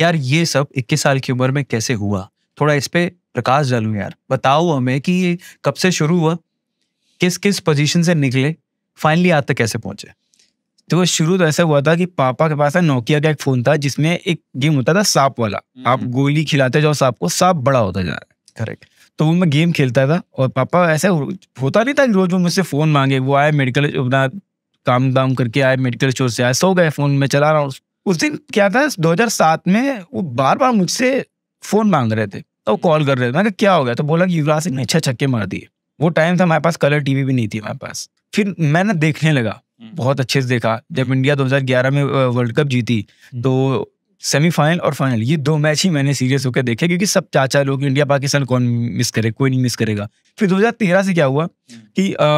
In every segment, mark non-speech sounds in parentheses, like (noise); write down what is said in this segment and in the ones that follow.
यार ये सब 21 साल की उम्र में कैसे हुआ थोड़ा इस पर प्रकाश डालू यार बताओ हमें कि ये कब से शुरू हुआ किस किस पोजीशन से निकले फाइनली आज तक कैसे पहुंचे तो वो शुरू तो ऐसा हुआ था कि पापा के पास नोकिया का एक फोन था जिसमें एक गेम होता था सांप वाला हम्म, आप हम्म। गोली खिलाते जाओ सांप को सांप बड़ा होता जा रहा है करेक्ट तो वो मैं गेम खेलता था और पापा ऐसा होता नहीं था कि रोज वो मुझसे फ़ोन मांगे वो आए मेडिकल अपना काम दाम करके आए मेडिकल स्टोर से आए सो गए फ़ोन में चला रहा हूँ उस दिन क्या था 2007 में वो बार बार मुझसे फ़ोन मांग रहे थे तो हम्म। कॉल कर रहे थे मैंने क्या हो गया तो बोला कि युवराज सिंह ने अच्छा छक्के मार दिए वो टाइम था हमारे पास कलर टीवी भी नहीं थी हमारे पास फिर मैंने देखने लगा हम्म। बहुत अच्छे से देखा जब हम्म। इंडिया 2011 में वर्ल्ड कप जीती तो सेमीफाइनल और फाइनल ये दो मैच ही मैंने सीरियस होकर देखे क्योंकि सब चाचा लोग इंडिया पाकिस्तान कौन मिस करे कोई नहीं मिस करेगा फिर 2013 से क्या हुआ कि आ,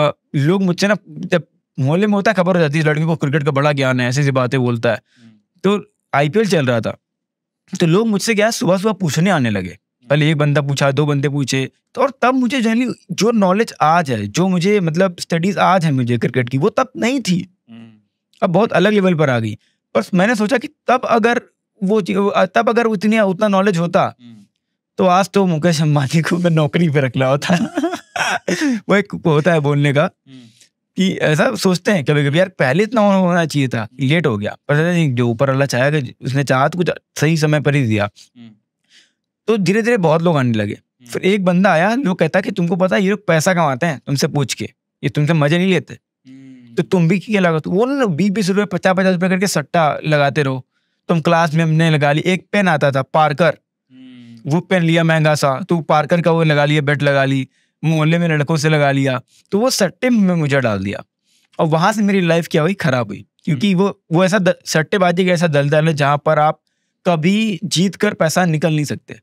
लोग मुझसे ना जब मोहल्ले में होता है खबर हो जाती है लड़के को क्रिकेट का बड़ा ज्ञान है ऐसी ऐसी बातें बोलता है तो आईपीएल चल रहा था तो लोग मुझसे क्या सुबह सुबह पूछने आने लगे पहले एक बंदा पूछा दो बंदे पूछे तो और तब मुझे जनरली जो नॉलेज आज है जो मुझे मतलब स्टडीज आज है मुझे क्रिकेट की वो तब नहीं थी हम्म। अब बहुत अलग लेवल पर आ गई पर मैंने सोचा कि तब अगर वो तब अगर उतनी उतना नॉलेज होता हम्म। तो आज तो मुकेश अंबानी को मैं नौकरी पे रख रहा होता (laughs) वो एक होता है बोलने का हम्म। कि ऐसा सोचते हैं कभी कभी यार पहले इतना होना चाहिए था लेट हो गया पर जो ऊपर अल्लाह चाहेगा उसने चाह तो कुछ सही समय पर ही दिया हम्म। तो धीरे धीरे बहुत लोग आने लगे हम्म। फिर एक बंदा आया जो कहता कि तुमको पता है ये लोग पैसा कमाते हैं तुमसे पूछ के ये तुमसे मजे नहीं लेते हम्म। तो तुम भी क्या लगा तो वो ना बीस बीस रुपये पचास पचास रुपये करके सट्टा लगाते रहो तुम क्लास में हमने लगा ली एक पेन आता था पार्कर वो पेन लिया महंगा सा तू तो पार्कर का वो लगा लिया बेट लगा ली मोहल्ले में लड़कों से लगा लिया तो वो सट्टे में मुझे डाल दिया और वहाँ से मेरी लाइफ क्या हुई खराब हुई क्योंकि हम्म। वो वो ऐसा सट्टेबाजी का ऐसा दलदल है जहाँ पर आप कभी जीत कर पैसा निकल नहीं सकते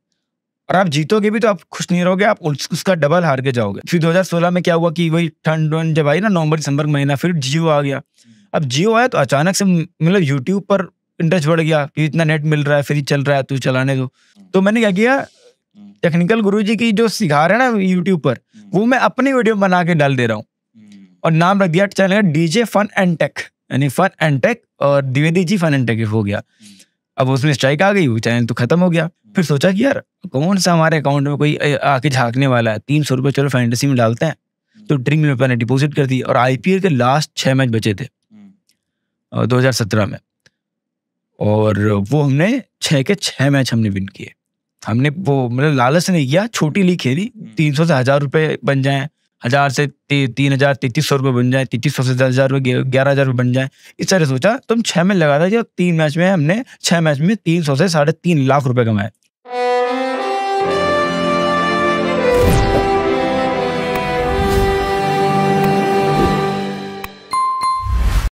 और आप जीतोगे भी तो आप खुश नहीं रहोगे आप उसका डबल हार के जाओगे फिर 2016 में क्या हुआ कि वही ठंड जब आई ना नवंबर दिसंबर महीना फिर जियो आ गया हम्म। अब जियो आया तो अचानक से मतलब यूट्यूब पर इंटरेस्ट बढ़ गया कि इतना नेट मिल रहा है फ्री चल रहा है तू तो चलाने दो हम्म। तो मैंने क्या किया टेक्निकल गुरु जी की जो सिखा रहे हैं ना यूट्यूब पर वो मैं अपनी वीडियो बना के डाल दे रहा हूँ हम्म। और नाम रख दिया चैनल का डीजे फन एंड टेक यानी फन एंड टेक और Dwivedi ji fun and tech हो गया हम्म। अब उसमें स्ट्राइक आ गई वो चैनल तो खत्म हो गया हम्म। फिर सोचा कि यार कौन सा हमारे अकाउंट में कोई आके झांकने वाला है तीन सौ रुपये चलो फैंटेसी में डालते हैं तो ड्रीम में पहले डिपॉजिट कर दी और आईपीएल के लास्ट छः मैच बचे थे दो हजार सत्रह में और वो हमने छः के छः मैच हमने विन किए हमने वो मतलब लालच नहीं किया छोटी ली खेली हम्म। तीन सौ से हजार रुपये बन जाए हजार से ती, तीन हजार तैतीस सौ रुपए बन जाए तैतीस सौ से दस हजार रुपये ग्यारह हजार रुपए बन जाए इस तरह सोचा तो हम में लगा था जो तीन मैच में हमने छह मैच में तीन सौ से साढ़े तीन लाख रुपये कमाए